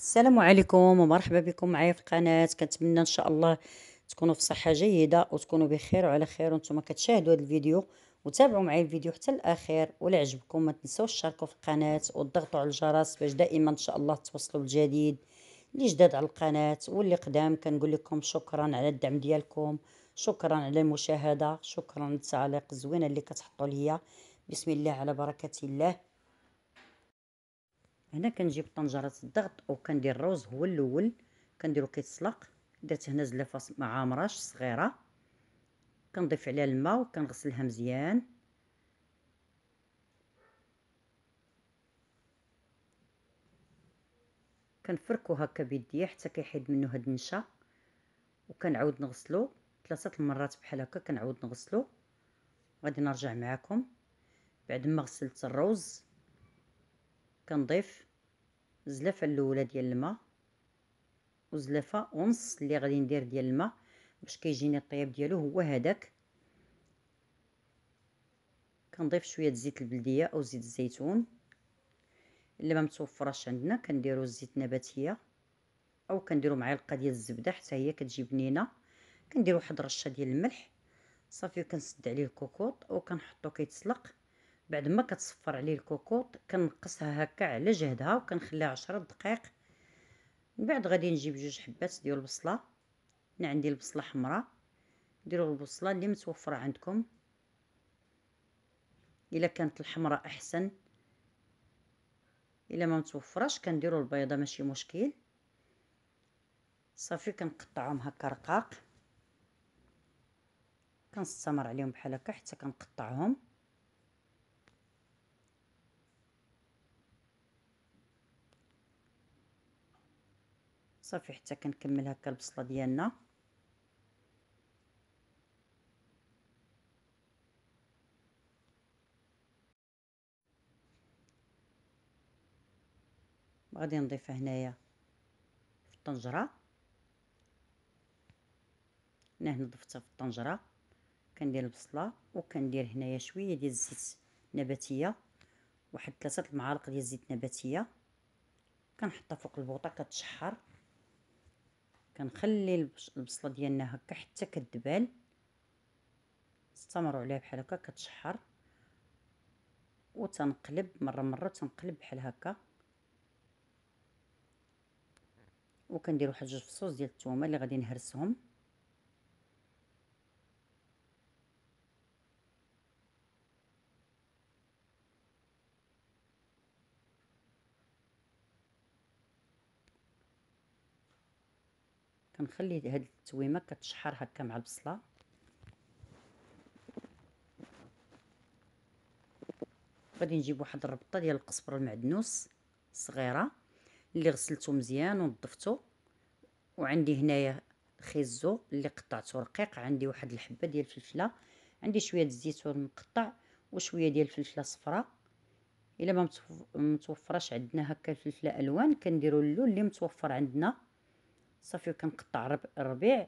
السلام عليكم ومرحبا بكم معايا في القناه كنتمنى ان شاء الله تكونوا في صحه جيده وتكونوا بخير وعلى خير وانتم كتشاهدوا هذا الفيديو وتابعوا معايا الفيديو حتى الاخير ولا عجبكم ما تنساوش تشاركوا في القناه وتضغطوا على الجرس باش دائما ان شاء الله توصلوا بالجديد اللي جداد على القناه واللي قدام كنقول لكم شكرا على الدعم ديالكم شكرا على المشاهده شكرا على التعليق الزوينه اللي كتحطوا ليا بسم الله على بركه الله هنا كنجيب طنجره الضغط وكندير الروز هو الاول كنديرو كيتسلق درت هنا زلافه مع صغيره كنضيف عليها الماء وكنغسلها مزيان كنفركو هكا بيديا حتى كيحيد منه هاد النشا وكنعاود نغسلو ثلاثه المرات بحال هكا كنعاود نغسلو غادي نرجع معكم بعد ما غسلت الروز كنضيف زلافه الاولى ديال الماء وزلافه ونص اللي غادي ندير ديال الماء باش كيجيني الطياب ديالو هو هذاك كنضيف شويه زيت البلديه او زيت الزيتون اللي ما متوفراش عندنا كنديروا الزيت النباتيه او كنديروا معلقه ديال الزبده حتى هي كتجي بنينه كنديروا واحد رشه ديال الملح صافي كنسد عليه الكوكوط وكنحطو كيتسلق بعد ما كتصفر عليه الكوكوط كنقصها هكا على جهدها وكنخليها عشرة دقائق من بعد غادي نجيب جوج حبات ديال البصله هنا عندي البصله حمراء ديروا البصله اللي متوفره عندكم الا كانت الحمراء احسن الا ما متوفراش كنديروا البيضه ماشي مشكل صافي كنقطعهم هكا رقاق كنستمر عليهم بحال هكا حتى كنقطعهم صافي حتى كنكمل هكا البصله ديالنا غادي نضيفها هنايا في الطنجره هنا نضفتها في الطنجره كندير البصله وكندير هنايا شويه ديال الزيت نباتيه واحد ثلاثه المعالق ديال الزيت نباتيه كنحطها فوق البوطه كتشحر كنخلي البصله ديالنا هكا حتى كدبال نستمروا عليها بحال هكا كتشحر وتنقلب مره مره تنقلب بحال هكا وكندير واحد جوج فصوص ديال الثومه اللي غادي نهرسهم كنخلي هاد التويمه كتشحر هكا مع البصله غادي نجيب واحد الربطه ديال القزبر المعدنوس صغيره اللي غسلته مزيان ونظفته وعندي هنايا خيزو اللي قطعته رقيق عندي واحد الحبه ديال الفلفله عندي شويه الزيتون مقطع وشويه ديال الفلفله صفراء الا ما متوفرش عندنا هكا الفلفله الوان كنديروا اللون اللي متوفر عندنا صافي وكنقطع الربيع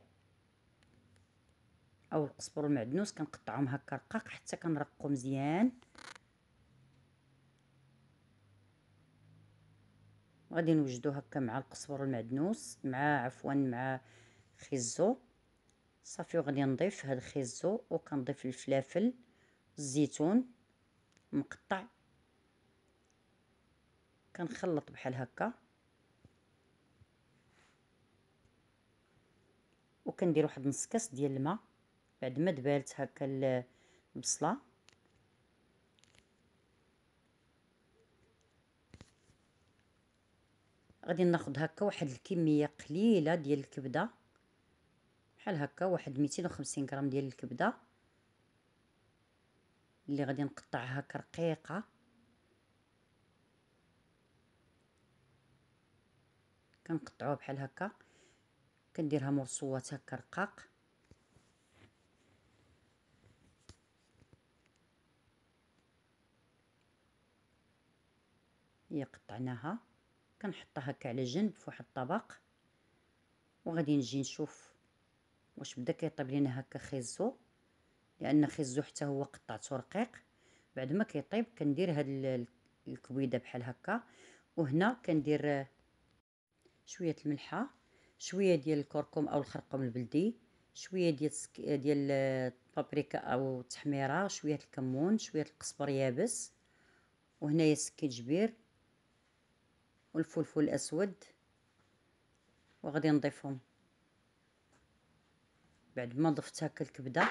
او القزبر والمعدنوس كنقطعهم هكا رقاق حتى كنرقو مزيان غادي نوجدو هكا مع القزبر والمعدنوس مع عفوا مع خيزو صافي وغادي نضيف هاد الخيزو وكنضيف الفلافل الزيتون مقطع كنخلط بحال هكا وكندير واحد نص كاس ديال الماء بعد ما دبالت هكا البصله غادي ناخد هكا واحد الكميه قليله ديال الكبده بحال هكا واحد 250 غرام ديال الكبده اللي غادي نقطعها هكا رقيقه كنقطعوها بحال هكا كنديرها مرصوات هكا رقاق هي قطعناها كنحطها هكا على جنب في واحد الطبق وغادي نجي نشوف واش بدا كيطيب لينا هكا خيزو لان خيزو حتى هو قطعته رقيق بعد ما كيطيب كندير هاد الكبيده بحال هكا وهنا كندير شويه الملحه شويه ديال الكركم او الخرقوم البلدي شويه ديال سك... ديال البابريكا او التحميره شويه الكمون شويه القزبر يابس وهنايا السكينجبير والفلفل الاسود وغادي نضيفهم بعد ما ضفت هكا الكبده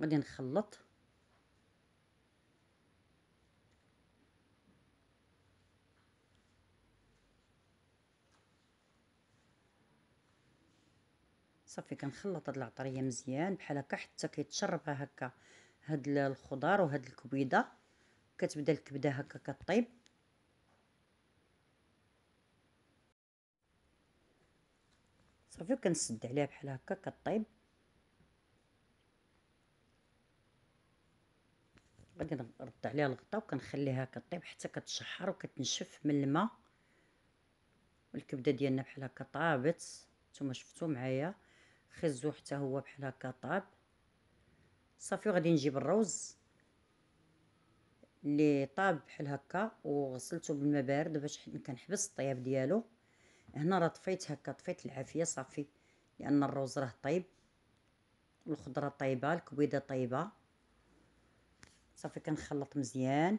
غادي نخلط صافي كنخلط هاد العطريه مزيان بحال هكا حتى كيتشربها هكا هاد الخضار وهاد الكبيده كتبدا الكبده هكا كطيب صافي كنسد عليها بحال هكا كطيب غادي نرد عليها الغطاء وكنخليها كطيب حتى كتشحر وكتنشف من الماء والكبده ديالنا بحال هكا طابت نتوما شفتو معايا خزو حتى هو بحال هكا طاب صافي غادي نجيب الروز اللي طاب بحال هكا وغسلته بالماء بارد باش كنحبس الطياب ديالو هنا راه طفيت هكا طفيت العافيه صافي لان الروز راه طيب الخضره طيبه الكبيده طيبه صافي كنخلط مزيان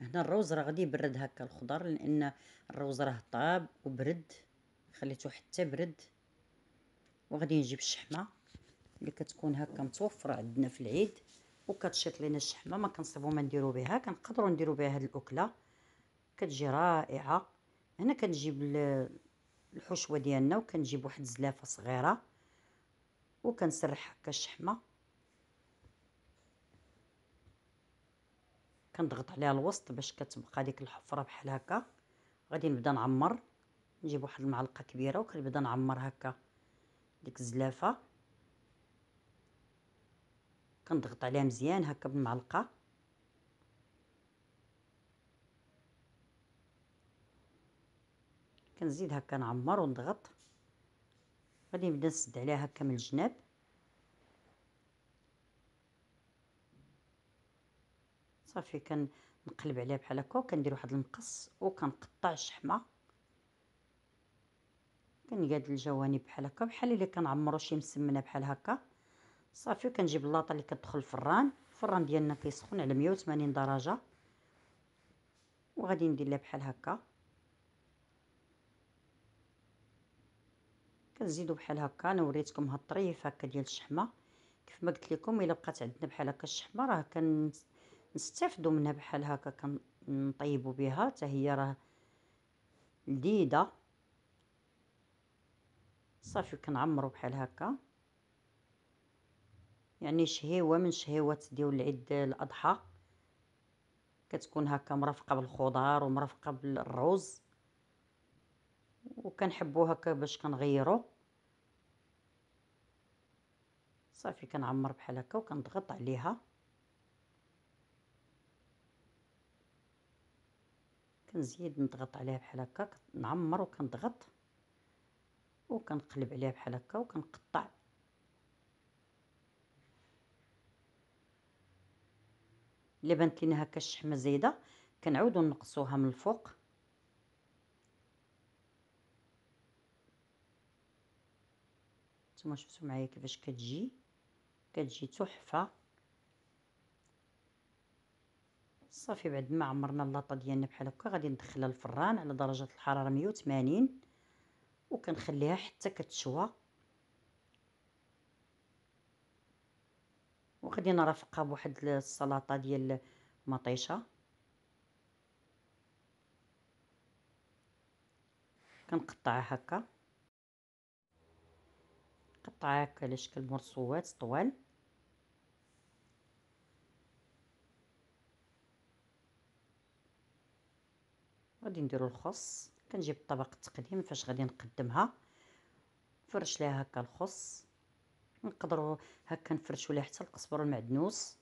هنا الروز راه غادي يبرد هكا الخضر لان الروز راه طاب وبرد خليته حتى برد وغادي نجيب الشحمه اللي كتكون هكا متوفره عندنا في العيد وكتشيط لينا الشحمه ما كنصيبو ما نديرو بها كنقدروا نديرو بها هاد الاكله كتجي رائعه هنا كنجيب الحشوه ديالنا وكنجيب واحد الزلافه صغيره وكنسرح هكا الشحمه كنضغط عليها الوسط باش كتبقى ديك الحفره بحال هكا غادي نبدا نعمر نجيب واحد المعلقه كبيره وكنبدا نعمر هكا ديك الزلافه كنضغط عليها مزيان هكا بالمعلقه كنزيد هكا نعمر ونضغط غادي نبدا نسد عليها هكا من الجناب صافي كنقلب عليها بحال هكا وكندير واحد المقص وكنقطع الشحمه كنقاد الجوانب بحال هكا بحال اللي كنعمرو شي مسمنه بحال هكا صافي وكنجيب اللاطه اللي كتدخل الفران الفران ديالنا كيسخن على 180 درجه وغادي ندير لها بحال هكا كنزيدو بحال هكا انا وريتكم هاد الطريف هكا ديال الشحمه كيف ما قلت لكم الا بقات عندنا بحال هكا الشحمه راه كن نستافدوا منها بحال هكا كنطيبوا بها حتى هي راه لذيذه صافي كنعمروا بحال هكا يعني شهيوه من شهيوات ديال عيد الاضحى كتكون هكا مرافقه بالخضار ومرافقه بالرز وكنحبوا هكا باش كنغيروا صافي كنعمر بحال هكا وكنضغط عليها كنزيد نضغط عليها بحال هكا نعمر وكنضغط وكنقلب عليها بحال هكا وكنقطع الا بانت لينا هكا الشحمه زايده كنعاودو نقصوها من الفوق نتوما شفتوا معايا كيفاش كتجي كتجي تحفه صافي بعد ما عمرنا اللاطه ديالنا بحال هكا غادي ندخلها للفران على درجه الحراره 180 وكنخليها حتى كتشوى وغادي نرافقها بواحد السلطه ديال المطيشه كنقطعها هكا قطعها هكا على شكل مرصوات طوال غادي نديرو الخص كنجيب طبق التقديم فاش غادي نقدمها نفرش ليها هكا الخص نقدروا هكا نفرشوا ليها حتى القزبر والمعدنوس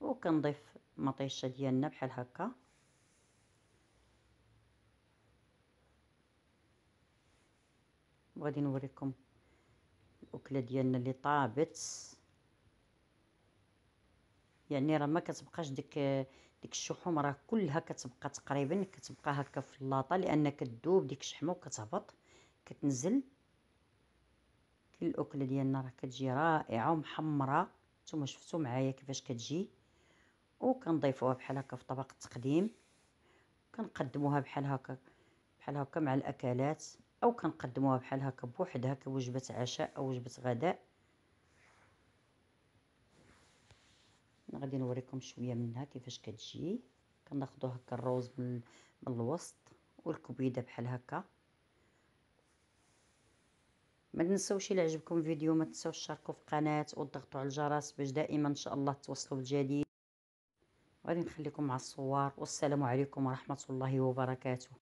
وكنضيف مطيشه ديالنا بحال هكا وغادي نوريكم الاكله ديالنا اللي طابت يعني راه ما كتبقاش ديك ديك الشحوم راه كلها كتبقى تقريبا كتبقى هكا في اللاطه لان كتذوب ديك الشحمه وكتهبط كتنزل كل الاكله ديالنا راه كتجي رائعه ومحمره نتوما شفتوا معايا كيفاش كتجي وكنضيفوها بحال هكا في طبق التقديم كنقدموها بحال هكا بحال هكا مع الاكلات او كنقدموها بحال هكا بوحدها كوجبه عشاء او وجبه غداء انا غادي نوريكم شويه منها كيفاش كتجي كناخذوا هكا الروز من, من الوسط والكبيده بحال هكا ما تنساوش الى عجبكم الفيديو ما تنساوش تشاركوا في القناه وتضغطوا على الجرس باش دائما ان شاء الله توصلوا بالجديد غادي نخليكم مع الصور والسلام عليكم ورحمه الله وبركاته